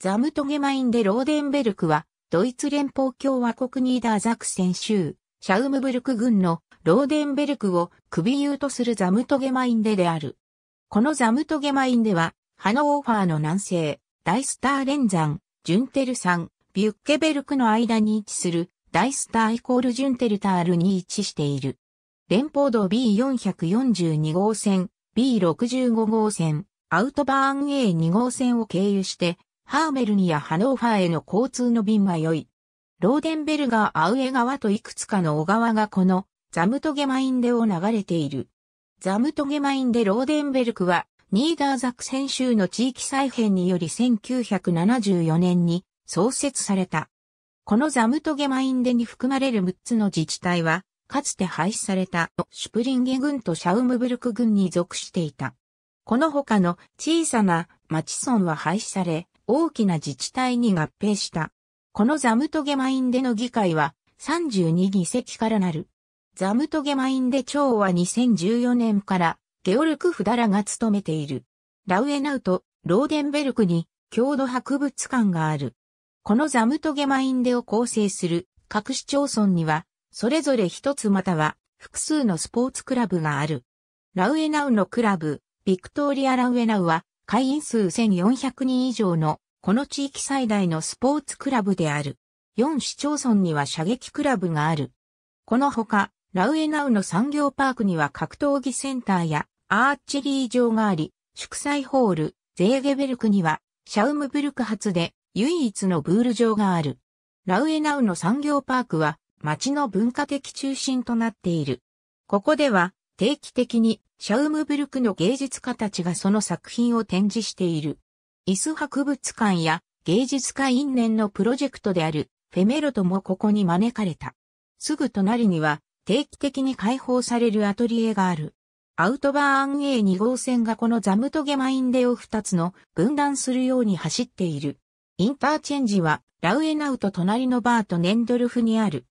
ザムトゲマインでローデンベルクは、ドイツ連邦共和国ニーダーザクセン州、シャウムブルク軍のローデンベルクを首輸とするザムトゲマインデである。このザムトゲマインデは、ハノーファーの南西、ダイスター連山、ジュンテル山、ビュッケベルクの間に位置する、ダイスターイコールジュンテルタールに位置している。連邦道 B442 号線、B65 号線、アウトバーン A2 号線を経由して、ハーメルニやハノーファーへの交通の便は良い。ローデンベルガーアウエ川といくつかの小川がこのザムトゲマインデを流れている。ザムトゲマインデローデンベルクはニーダーザク先週州の地域再編により1974年に創設された。このザムトゲマインデに含まれる6つの自治体は、かつて廃止されたシュプリンゲ軍とシャウムブルク軍に属していた。この他の小さな町村は廃止され、大きな自治体に合併した。このザムトゲマインでの議会は32議席からなる。ザムトゲマインで町は2014年からゲオルク・フダラが務めている。ラウエナウト、ローデンベルクに郷土博物館がある。このザムトゲマインデを構成する各市町村には、それぞれ一つまたは複数のスポーツクラブがある。ラウエナウのクラブ、ビクトーリア・ラウエナウは会員数1400人以上の、この地域最大のスポーツクラブである。4市町村には射撃クラブがある。このほか、ラウエナウの産業パークには格闘技センターやアーチェリー場があり、祝祭ホール、ゼーゲベルクにはシャウムブルク発で唯一のブール場がある。ラウエナウの産業パークは街の文化的中心となっている。ここでは定期的にシャウムブルクの芸術家たちがその作品を展示している。イス博物館や芸術家因縁のプロジェクトであるフェメロトもここに招かれた。すぐ隣には定期的に開放されるアトリエがある。アウトバーン A2 号線がこのザムトゲマインデを2つの分断するように走っている。インターチェンジはラウエナウと隣のバーとネンドルフにある。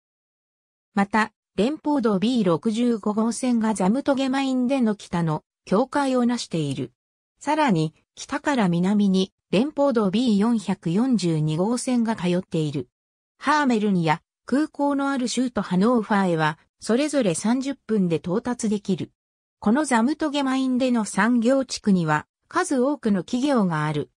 また、連邦道 B65 号線がザムトゲマインでの北の境界をなしている。さらに、北から南に連邦道 B442 号線が通っている。ハーメルンや空港のある州都ハノーファーへは、それぞれ30分で到達できる。このザムトゲマインでの産業地区には、数多くの企業がある。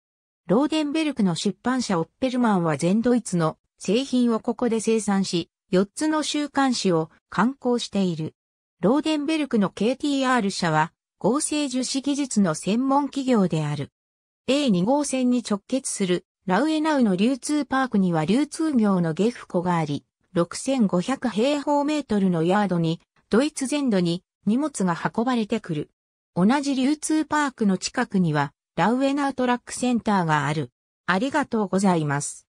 ローデンベルクの出版社オッペルマンは全ドイツの製品をここで生産し、4つの週刊誌を刊行している。ローデンベルクの KTR 社は合成樹脂技術の専門企業である。A2 号線に直結するラウエナウの流通パークには流通業のゲフコがあり、6500平方メートルのヤードにドイツ全土に荷物が運ばれてくる。同じ流通パークの近くにはラウエナウトラックセンターがある。ありがとうございます。